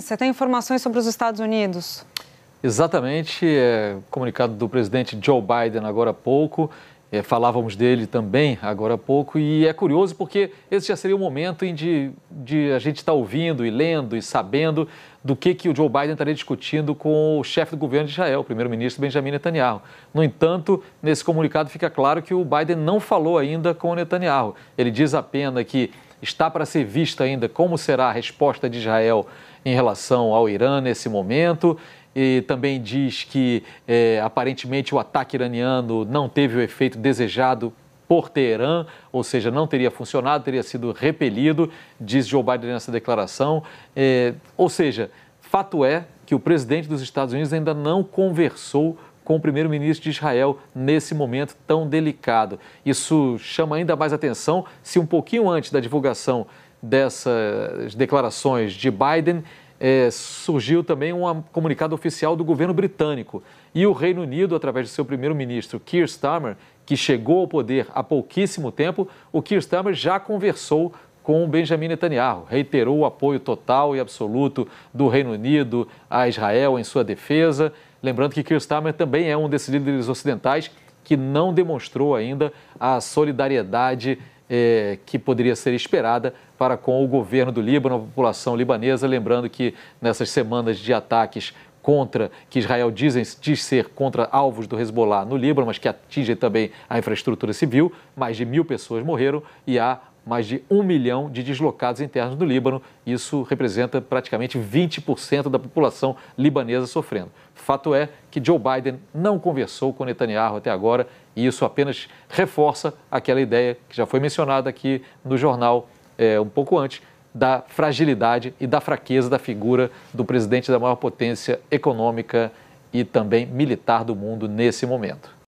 você tem informações sobre os Estados Unidos? Exatamente, é, comunicado do presidente Joe Biden agora há pouco. É, falávamos dele também agora há pouco e é curioso porque esse já seria o momento em de, de a gente estar tá ouvindo e lendo e sabendo do que, que o Joe Biden estaria discutindo com o chefe do governo de Israel, o primeiro-ministro Benjamin Netanyahu. No entanto, nesse comunicado fica claro que o Biden não falou ainda com o Netanyahu. Ele diz apenas que Está para ser vista ainda como será a resposta de Israel em relação ao Irã nesse momento. E também diz que é, aparentemente o ataque iraniano não teve o efeito desejado por Teherã, ou seja, não teria funcionado, teria sido repelido, diz Joe Biden nessa declaração. É, ou seja, fato é que o presidente dos Estados Unidos ainda não conversou com o primeiro-ministro de Israel nesse momento tão delicado. Isso chama ainda mais atenção se um pouquinho antes da divulgação dessas declarações de Biden, é, surgiu também um comunicado oficial do governo britânico. E o Reino Unido, através do seu primeiro-ministro Keir Starmer, que chegou ao poder há pouquíssimo tempo, o Keir Starmer já conversou com o Benjamin Netanyahu, reiterou o apoio total e absoluto do Reino Unido a Israel em sua defesa. Lembrando que Keir Starmer também é um desses líderes ocidentais que não demonstrou ainda a solidariedade eh, que poderia ser esperada para com o governo do Líbano, a população libanesa. Lembrando que nessas semanas de ataques contra, que Israel dizem, diz ser contra alvos do Hezbollah no Líbano, mas que atingem também a infraestrutura civil, mais de mil pessoas morreram e há mais de um milhão de deslocados internos do Líbano. Isso representa praticamente 20% da população libanesa sofrendo. Fato é que Joe Biden não conversou com Netanyahu até agora e isso apenas reforça aquela ideia que já foi mencionada aqui no jornal é, um pouco antes, da fragilidade e da fraqueza da figura do presidente da maior potência econômica e também militar do mundo nesse momento.